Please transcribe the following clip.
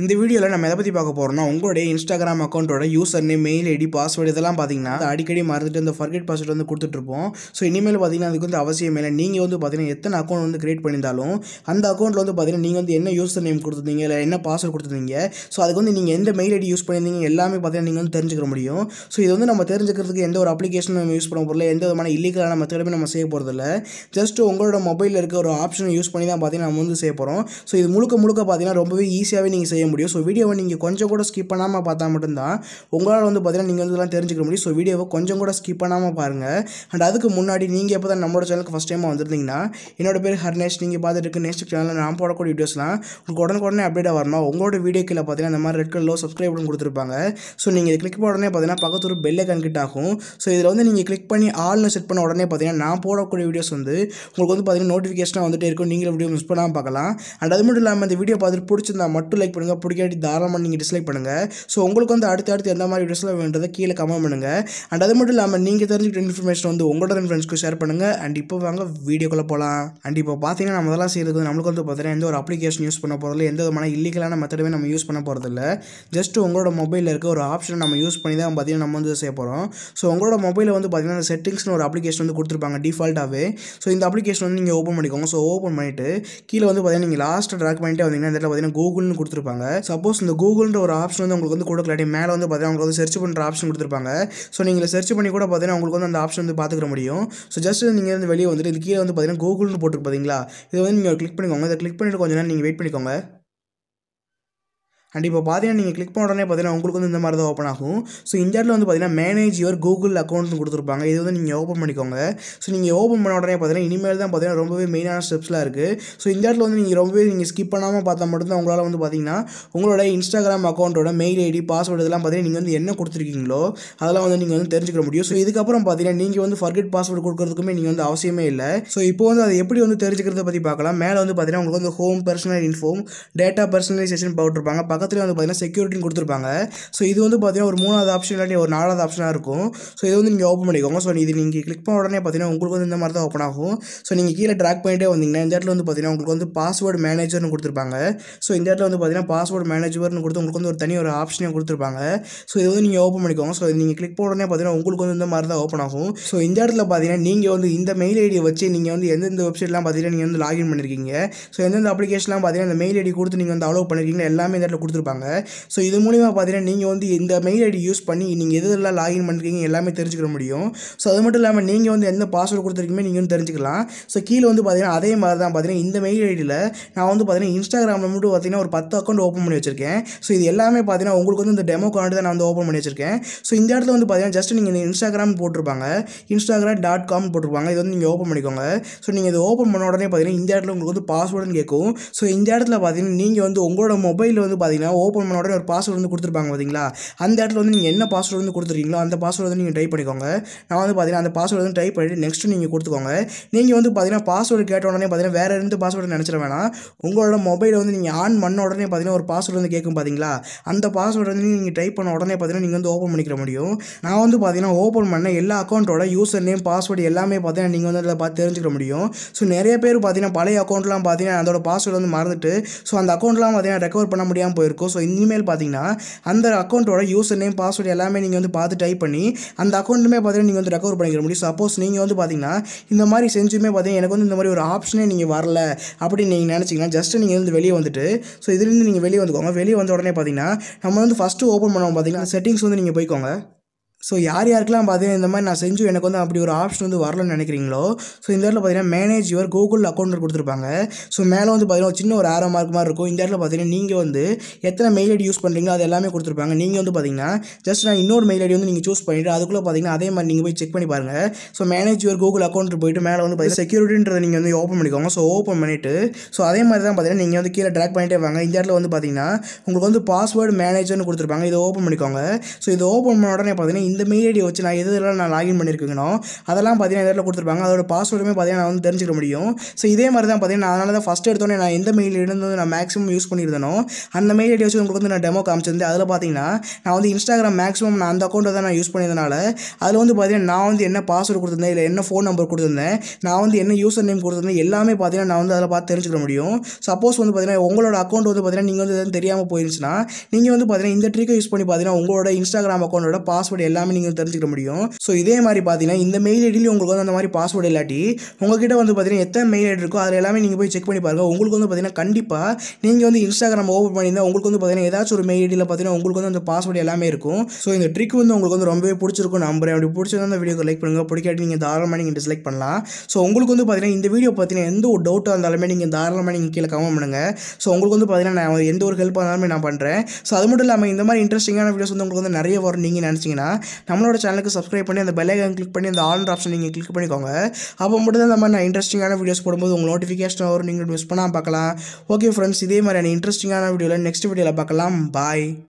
இந்த வீடியோவில் நம்ம எதை பற்றி பார்க்க போகிறோம்னா உங்களுடைய இன்ஸ்டாகிராம் அக்கௌண்ட்டோட user name mail ID password இதெல்லாம் பார்த்தீங்கன்னா அடிக்கடி மறந்துட்டு வந்து ஃபர்கெட் பாஸ்வேர்டு வந்து கொடுத்துட்ருப்போம் ஸோ இனிமேல் பார்த்தீங்கன்னா அதுக்கு வந்து அவசியம் இல்லை நீங்கள் வந்து பார்த்தீங்கன்னா எத்தனை அக்கௌண்ட் வந்து கிரியேட் பண்ணியிருந்தாலும் அந்த அக்கௌண்ட்டில் வந்து பார்த்தீங்கன்னா நீங்கள் வந்து என்ன யூசர் நேம் கொடுத்துருந்தீங்க இல்லை என்ன பாஸ்வேர்டு கொடுத்துருந்தீங்க ஸோ அதுக்கு வந்து நீங்கள் எந்த மெயில் ஐடி யூஸ் பண்ணியிருந்தீங்க எல்லாமே பார்த்தீங்கன்னா நீங்கள் வந்து தெரிஞ்சுக்க முடியும் ஸோ இது வந்து நம்ம தெரிஞ்சுக்கிறதுக்கு எந்த ஒரு அப்ளிகேஷனும் நம்ம யூஸ் பண்ண போகிறல எந்த விதமான இல்லீகலான மெத்தடுமே நம்ம செய்ய போகிறதில்ல ஜஸ்ட் உங்களோட மொபைலில் இருக்க ஒரு ஆப்ஷனை யூஸ் பண்ணி தான் பார்த்தீங்கன்னா நம்ம வந்து செய்ய போகிறோம் ஸோ இது முழுக்க முழுக்க பார்த்தீங்கன்னா ரொம்பவே ஈஸியாகவே நீங்கள் செய்ய முடியும் ஸோ வீடியோவை நீங்கள் கொஞ்சம் கூட ஸ்கிப் பண்ணாமல் பார்த்தா மட்டும்தான் உங்களால் வந்து பார்த்தீங்கன்னா நீங்கள் வந்து இதெல்லாம் தெரிஞ்சுக்க முடியும் ஸோ வீடியோவை கொஞ்சம் கூட ஸ்கிப் பண்ணாமல் பாருங்கள் அண்ட் அதுக்கு முன்னாடி நீங்கள் எப்போ தான் நம்மளோட சேனலுக்கு ஃபஸ்ட் டைமாக வந்துருந்தீங்கன்னா என்னோட பேர் ஹர்னேஷ் நீங்கள் பார்த்துட்டு இருக்கு நெக்ஸ்ட் சேனலில் நான் போடக்கூடிய வீடியோஸ்லாம் உங்களுக்கு உடனே அப்டேட்டாக வரணும் உங்களோட வீடியோ கீழே பார்த்தீங்கன்னா இந்த மாதிரி ரெட் கலரில் சப்ஸ்கிரைப் கொடுத்துருப்பாங்க ஸோ நீங்கள் இது கிளிக் உடனே பார்த்தீங்கன்னா பக்கத்து ஒரு பெல்லை கன்கிட் ஆகும் ஸோ இதில் வந்து நீங்கள் கிளிக் பண்ணி ஆல்னு செட் பண்ண உடனே பார்த்தீங்கன்னா நான் போடக்கூடிய வீடியோஸ் வந்து உங்களுக்கு வந்து பார்த்தீங்கன்னா நோட்டிஃபிகேஷனாக வந்துட்டே இருக்கும் நீங்கள் வீடியோ மிஸ் பண்ணாமல் பார்க்கலாம் அண்ட் அது மட்டும் இல்லாமல் இந்த வீடியோ பார்த்துட்டு பிடிச்சிருந்தா மட்டும் லைக் பண்ணுங்கள் கண்டிப்பாக பிடிக்காட்டி தாராளமாக நீங்கள் டிஸ்லைக் பண்ணுங்கள் ஸோ உங்களுக்கு வந்து அடுத்து அடுத்து எந்த மாதிரி வீடியோஸ்லாம் வேண்டதை கீழே கமெண்ட் பண்ணுங்கள் அண்ட் அது மட்டும் இல்லாமல் நீங்கள் தெரிஞ்சுக்கிட்ட இன்ஃபர்மேஷன் வந்து உங்களோட ஃப்ரெண்ட்ஸ்க்கு ஷேர் பண்ணுங்கள் அண்ட் இப்போ வாங்க வீடியோக்குள்ளே போகலாம் அண்ட் இப்போ பார்த்தீங்கன்னா நம்ம அதெல்லாம் செய்யறது நம்மளுக்கு வந்து பார்த்தீங்கன்னா எந்த ஒரு அப்ளிகேஷன் யூஸ் பண்ண போகிறதில்ல எந்த விதமான இல்லீகலான மெத்தடுமே நம்ம யூஸ் பண்ண போகிறதில்ல ஜஸ்ட் உங்களோட மொபைலில் இருக்க ஒரு ஆப்ஷனை நம்ம யூஸ் பண்ணி தான் பார்த்தீங்கன்னா நம்ம வந்து செய்ய போகிறோம் ஸோ உங்களோட மொபைலில் வந்து பார்த்தீங்கன்னா அந்த செட்டிங்ஸ்னு ஒரு அப்ளிகேஷன் வந்து கொடுத்துருப்பாங்க டிஃபால்ட்டாகவே ஸோ இந்த அப்ளிகேஷன் வந்து நீங்கள் ஓப்பன் பண்ணிக்கோங்க ஸோ ஓப்பன் பண்ணிவிட்டு கீழே வந்து பார்த்தீங்கன்னா நீங்கள் லாஸ்ட் ட்ராக் பண்ணிட்டே வந்தீங்கன்னா இந்த இடத்துல பார்த்தீங்கன்னா கூகுள்னு கொடுத்துருப்பாங்க சப்போஸ் இந்த கூகுள்ன்ற ஒரு ஆப்ஷன் வந்து உங்களுக்கு வந்து கொடுக்கலாட்டி மேலே வந்து பார்த்தீங்கன்னா உங்களுக்கு வந்து சர்ச் பண்ணுற ஆப்ஷன் கொடுத்துருப்பாங்க ஸோ நீங்கள் சர்ச் பண்ணி கூட பார்த்தீங்கன்னா உங்களுக்கு வந்து அந்த ஆப்ஷன் வந்து பார்த்துக்க முடியும் ஸோ ஜஸ்ட் நீங்கள் வந்து வெளியே வந்துட்டு இது கீழே வந்து பார்த்தீங்கன்னா கூகுள்னு போட்டுருக்கு பார்த்தீங்களா இது வந்து நீங்கள் கிளிக் பண்ணிக்கோங்க இதை கிளிக் பண்ணிட்டு கொஞ்சம் நேரம் நீங்கள் வெயிட் பண்ணிக்கோங்க அண்ட் இப்போ பார்த்தீங்கன்னா நீங்கள் கிளிக் பண்ண உடனே பார்த்தீங்கன்னா உங்களுக்கு வந்து இந்த மாதிரி தான் ஓப்பன் ஆகும் ஸோ இந்தியாவில் வந்து பார்த்தீங்கன்னா மேனேஜ் யுவர் கூகுள் அக்கௌண்ட்னு கொடுத்துருப்பாங்க இது வந்து நீங்கள் ஓப்பன் பண்ணிக்கோங்க ஸோ நீங்கள் ஓப்பன் பண்ண உடனே பார்த்தீங்கன்னா இனிமேல் தான் பார்த்தீங்கன்னா ரொம்பவே மெயினான ஸ்டெப்ஸ்லாம் இருக்குது ஸோ இந்த இடத்துல வந்து நீங்கள் ரொம்பவே நீங்கள் ஸ்கிப் பண்ணாமல் பார்த்தா மட்டும்தான் உங்களால் வந்து பார்த்தீங்கன்னா உங்களோட இன்ஸ்டாகிராம் அக்கௌண்ட்டோட மெயில் ஐடி பாஸ்வேர்டு இதெல்லாம் பார்த்தீங்கன்னா நீங்கள் வந்து என்ன கொடுத்துருக்கீங்களோ அதெல்லாம் வந்து நீங்கள் வந்து தெரிஞ்சுக்க முடியும் ஸோ இதுக்கப்புறம் பார்த்தீங்கன்னா நீங்கள் வந்து ஃபர்கெட் பாஸ்வேர்டு கொடுக்குறதுக்குமே நீங்கள் வந்து அவசியமே இல்லை ஸோ இப்போ வந்து அதை எப்படி வந்து தெரிஞ்சுக்கிறத பற்றி பார்க்கலாம் மேலே வந்து பார்த்தீங்கன்னா உங்களுக்கு வந்து home personal info data personalisation போட்டிருப்பாங்க பக்கத்து பக்கத்துலேயே வந்து பார்த்தீங்கன்னா செக்யூரிட்டின்னு கொடுத்துருப்பாங்க ஸோ இது வந்து பார்த்தீங்கன்னா ஒரு மூணாவது ஆப்ஷன் இல்லாட்டி ஒரு நாலாவது ஆப்ஷனாக இருக்கும் ஸோ இது வந்து நீங்கள் ஓப்பன் பண்ணிக்கோங்க ஸோ இது நீங்கள் கிளிக் பண்ண உடனே பார்த்தீங்கன்னா உங்களுக்கு வந்து இந்த மாதிரி தான் ஓப்பன் ஆகும் ஸோ நீங்கள் கீழே ட்ராக் பண்ணிட்டே வந்தீங்கன்னா இந்த இடத்துல வந்து பார்த்தீங்கன்னா உங்களுக்கு வந்து பாஸ்வேர்டு மேனேஜர்னு கொடுத்துருப்பாங்க ஸோ இந்த இடத்துல வந்து பார்த்தீங்கன்னா பாஸ்வேர்டு மேனேஜர்னு கொடுத்து உங்களுக்கு வந்து ஒரு தனி ஒரு ஆப்ஷனே கொடுத்துருப்பாங்க ஸோ இது வந்து நீங்கள் ஓப்பன் பண்ணிக்கோங்க ஸோ நீங்கள் கிளிக் பண்ண உடனே பார்த்தீங்கன்னா உங்களுக்கு வந்து இந்த மாதிரி தான் ஓப்பன் ஆகும் ஸோ இந்த இடத்துல பார்த்தீங்கன்னா நீங்கள் வந்து இந்த மெயில் ஐடியை வச்சு நீங்கள் வந்து எந்தெந்த வெப்சைட்லாம் பார்த்தீங்கன்னா நீங்கள் வந்து லாகின் பண்ணியிருக்கீங்க ஸோ எந்தெந்த அப்ளிகேஷன்லாம் பார்த்தீங்கன்னா இந்த மெயில் ஐடி கொடுத்து நீங்கள் வந்து அலோவ் பண்ணியிருக்கீங்க எல்லாமே இந்த இடத்துல கொடுத்து கொடுத்துருப்பாங்க ஸோ இது மூலிமா பார்த்தீங்கன்னா நீங்கள் வந்து இந்த மெயில் ஐடி யூஸ் பண்ணி நீங்கள் எது எல்லாம் லாகின் பண்ணுறீங்க எல்லாமே தெரிஞ்சுக்க முடியும் ஸோ அது மட்டும் இல்லாமல் நீங்கள் வந்து எந்த பாஸ்வேர்டு கொடுத்துருக்கீங்க நீங்கள் தெரிஞ்சுக்கலாம் ஸோ கீழே வந்து பார்த்தீங்கன்னா அதே மாதிரி தான் பார்த்தீங்கன்னா இந்த மெயில் ஐடியில் நான் வந்து பார்த்தீங்கன்னா இன்ஸ்டாகிராமில் மட்டும் பார்த்தீங்கன்னா ஒரு பத்து அக்கௌண்ட் ஓப்பன் பண்ணி வச்சிருக்கேன் ஸோ இது எல்லாமே பார்த்தீங்கன்னா உங்களுக்கு வந்து இந்த டெமோ கார்டு தான் நான் வந்து ஓப்பன் பண்ணி வச்சிருக்கேன் ஸோ இந்த இடத்துல வந்து பார்த்தீங்கன்னா ஜஸ்ட் நீங்கள் இந்த இன்ஸ்டாகிராம் போட்டிருப்பாங்க இன்ஸ்டாகிராம் டாட் காம் போட்டிருப்பாங்க இது வந்து நீங்கள் ஓப்பன் பண்ணிக்கோங்க ஸோ நீங்கள் இதை ஓப்பன் பண்ண உடனே பார்த்தீங்கன்னா இந்த இடத்துல உங்களுக்கு வந்து பாஸ்வேர்டுன்னு கேட்கும் ஸோ இந்த இடத்துல பார்த்தீங்கன்னா நீங்கள் வந்து உங்களோட மொபைலில் வந்து பார்த்தீங்கன்னா பண்ணுங்கள் ஓப்பன் பண்ண உடனே ஒரு பாஸ்வேர்டு வந்து கொடுத்துருப்பாங்க பார்த்தீங்களா அந்த இடத்துல வந்து நீங்கள் என்ன பாஸ்வேர்டு வந்து கொடுத்துருக்கீங்களோ அந்த பாஸ்வேர்டு வந்து நீங்கள் ட்ரை பண்ணிக்கோங்க நான் வந்து பார்த்தீங்கன்னா அந்த பாஸ்வேர்டு வந்து ட்ரை பண்ணிட்டு நெக்ஸ்ட்டு நீங்கள் கொடுத்துக்கோங்க நீங்கள் வந்து பார்த்தீங்கன்னா பாஸ்வேர்டு கேட்ட உடனே பார்த்தீங்கன்னா வேறு இருந்து பாஸ்வேர்டு நினச்சிட வேணாம் உங்களோட மொபைலை வந்து நீங்கள் ஆன் பண்ண உடனே பார்த்தீங்கன்னா ஒரு பாஸ்வேர்டு வந்து கேட்கும் பார்த்தீங்களா அந்த பாஸ்வேர்டு வந்து நீங்கள் டைப் பண்ண உடனே பார்த்தீங்கன்னா நீங்கள் வந்து ஓப்பன் பண்ணிக்கிற முடியும் நான் வந்து பார்த்தீங்கன்னா ஓப்பன் பண்ண எல்லா அக்கௌண்ட்டோட யூசர் நேம் பாஸ்வேர்டு எல்லாமே பார்த்தீங்கன்னா நீங்கள் வந்து அதில் பார்த்து தெரிஞ்சுக்க முடியும் ஸோ நிறைய பேர் பார்த்தீங்கன்னா பழைய அக்கௌண்ட்லாம் பார்த்தீங்கன்னா அதோட பாஸ்வேர்டு வந்து மறந்துட்டு ஸோ அந்த அக்கௌண்ட்லாம் பார்த்தீங்கன்னா ரெக்கவர் பண்ண முடியாமல் போய் இருக்கும் ஸோ இனிமேல் பார்த்தீங்கன்னா அந்த அக்கௌண்ட்டோட யூசர் நேம் பாஸ்வேர்டு எல்லாமே நீங்கள் வந்து பார்த்து டைப் பண்ணி அந்த அக்கௌண்ட்டுமே பார்த்தீங்கன்னா நீங்கள் வந்து ரெக்கவர் பண்ணிக்கிற முடியும் சப்போஸ் நீங்கள் வந்து பார்த்தீங்கன்னா இந்த மாதிரி செஞ்சுமே பார்த்தீங்கன்னா எனக்கு வந்து இந்த மாதிரி ஒரு ஆப்ஷனே நீங்கள் வரல அப்படின்னு நீங்கள் நினச்சிங்கன்னா ஜஸ்ட் நீங்கள் வந்து வெளியே வந்துட்டு ஸோ இதுலேருந்து நீங்கள் வெளியே வந்துக்கோங்க வெளியே வந்த உடனே பார்த்தீங்கன்னா நம்ம வந்து ஃபஸ்ட்டு ஓப்பன் பண்ணுவோம் பார்த்தீங்கன்னா செட்டிங்ஸ் வந்து நீங்கள் போய்க்கோங்க ஸோ யார் யாருக்கெல்லாம் பார்த்தீங்கன்னா இந்த மாதிரி நான் செஞ்சு எனக்கு வந்து அப்படி ஒரு ஆப்ஷன் வந்து வரலன்னு நினைக்கிறீங்களோ ஸோ இந்த இடத்துல பார்த்தீங்கன்னா மேனேஜ் யுவர் கூகுள் அக்கௌண்ட் கொடுத்துருப்பாங்க ஸோ மேலே வந்து பார்த்தீங்கன்னா சின்ன ஒரு ஆரோ மார்க் மாதிரி இருக்கும் இந்த இடத்துல பார்த்தீங்கன்னா நீங்கள் வந்து எத்தனை மெயில் ஐடி யூஸ் பண்ணுறீங்களோ அது எல்லாமே கொடுத்துருப்பாங்க நீங்கள் வந்து பார்த்தீங்கன்னா ஜஸ்ட் நான் இன்னொரு மெயில் ஐடி வந்து நீங்கள் சூஸ் பண்ணிவிட்டு அதுக்குள்ளே பார்த்தீங்கன்னா அதே மாதிரி நீங்கள் போய் செக் பண்ணி பாருங்கள் so manage your Google account போயிட்டு மேலே வந்து பார்த்தீங்கன்னா செக்யூரிட்டின்றதை நீங்கள் வந்து ஓப்பன் பண்ணிக்கோங்க ஸோ ஓப்பன் பண்ணிவிட்டு ஸோ அதே மாதிரி தான் பார்த்தீங்கன்னா நீங்கள் வந்து கீழே ட்ராக் பண்ணிட்டே வாங்க இந்த இடத்துல வந்து பார்த்தீங்கன்னா உங்களுக்கு வந்து பாஸ்வேர்டு மேனேஜர்னு கொடுத்துருப்பாங்க இதை ஓப்பன் பண்ணிக்கோங்க ஸோ இதை ஓப்பன் பண்ண உடனே பார்த்தீங்கன்னா இந்த மெயில் ஐடியை வச்சு நான் எது இதெல்லாம் நான் லாகின் பண்ணியிருக்கேனோ அதெல்லாம் பார்த்தீங்கன்னா இதில் கொடுத்துருப்பாங்க அதோட பாஸ்வேர்டுமே பார்த்தீங்கன்னா நான் வந்து தெரிஞ்சுக்க முடியும் ஸோ இதே மாதிரி தான் பார்த்தீங்கன்னா அதனால தான் ஃபஸ்ட் எடுத்தோடனே நான் எந்த மெயில் இருந்து நான் மேக்ஸிமம் யூஸ் பண்ணியிருந்தனோ அந்த மெயில் ஐடி வச்சு உங்களுக்கு வந்து நான் டெமோ காமிச்சிருந்தேன் அதில் பார்த்தீங்கன்னா நான் வந்து இன்ஸ்டாகிராம் மேக்ஸிமம் நான் அந்த அக்கௌண்ட்டை தான் நான் யூஸ் பண்ணியிருந்தனால அதில் வந்து பார்த்தீங்கன்னா நான் வந்து என்ன பாஸ்வேர்டு கொடுத்துருந்தேன் இல்லை என்ன ஃபோன் நம்பர் கொடுத்துருந்தேன் நான் வந்து என்ன யூசர் நேம் கொடுத்துருந்தேன் எல்லாமே பார்த்தீங்கன்னா நான் வந்து அதில் பார்த்து தெரிஞ்சுக்க முடியும் சப்போஸ் வந்து பார்த்தீங்கன்னா உங்களோட அக்கௌண்ட் வந்து பார்த்தீங்கன்னா நீங்கள் வந்து தெரியாமல் போயிருந்துச்சுன்னா நீங்கள் வந்து பார்த்தீங்கன்னா இந்த ட்ரிக்கை யூஸ் பண்ணி பார்த்தீங்கன்னா உங்களோட இன்ஸ்டாகிராம் அக்கௌண்ட்டோட பாஸ்வேர்டு எல்லாம் எல்லாமே நீங்கள் தெரிஞ்சுக்க முடியும் ஸோ இதே மாதிரி பார்த்தீங்கன்னா இந்த மெயில் ஐடியில் உங்களுக்கு வந்து அந்த மாதிரி பாஸ்வேர்டு இல்லாட்டி உங்ககிட்ட வந்து பார்த்தீங்கன்னா எத்தனை மெயில் ஐடி இருக்கோ அதில் எல்லாமே நீங்கள் போய் செக் பண்ணி பாருங்கள் உங்களுக்கு வந்து பார்த்தீங்கன்னா கண்டிப்பாக நீங்கள் வந்து இன்ஸ்டாகிராம் ஓப்பன் பண்ணியிருந்தால் உங்களுக்கு வந்து பார்த்தீங்கன்னா ஏதாச்சும் ஒரு மெயில் ஐடியில் பார்த்தீங்கன்னா உங்களுக்கு வந்து அந்த பாஸ்வேர்டு எல்லாமே இருக்கும் ஸோ இந்த ட்ரிக் வந்து உங்களுக்கு வந்து ரொம்பவே பிடிச்சிருக்கும் நம்புறேன் அப்படி பிடிச்சிருந்தா அந்த வீடியோக்கு லைக் பண்ணுங்கள் பிடிக்காட்டி நீங்கள் தாராளமாக நீங்கள் டிஸ்லைக் பண்ணலாம் ஸோ உங்களுக்கு வந்து பார்த்தீங்கன்னா இந்த வீடியோ பார்த்தீங்கன்னா எந்த ஒரு டவுட்டாக இருந்தாலுமே நீங்கள் தாராளமாக நீங்கள் கீழே கமெண்ட் பண்ணுங்கள் ஸோ உங்களுக்கு வந்து பார்த்தீங்கன்னா நான் எந்த ஒரு ஹெல்ப் இருந்தாலுமே நான் பண்ணுறேன் ஸோ அது மட்டும் இல்லாமல் இந்த மாதிரி இன்ட்ரெஸ்டிங்கான வீடியோஸ் வந்து உங்களுக்கு வந்து நிறைய வரும் நீங்கள் நினச்சிங்கன்னா நம்மளோட சேனலுக்கு சப்ஸ்கிரைப் பண்ணி அந்த பெல்லைக்கான் கிளிக் பண்ணி அந்த ஆன் ஆப்ஷன் நீங்கள் கிளிக் பண்ணிக்கோங்க அப்போ மட்டும் தான் நம்ம நான் இன்ட்ரெஸ்டிங்கான வீடியோஸ் போடும்போது உங்கள் நோட்டிஃபிகேஷன் வரும் நீங்கள் மிஸ் பண்ணால் பார்க்கலாம் ஓகே ஃப்ரெண்ட்ஸ் இதே மாதிரியான இன்ட்ரெஸ்டிங்கான வீடியோவில் நெக்ஸ்ட் வீடியோவில் பார்க்கலாம் பாய்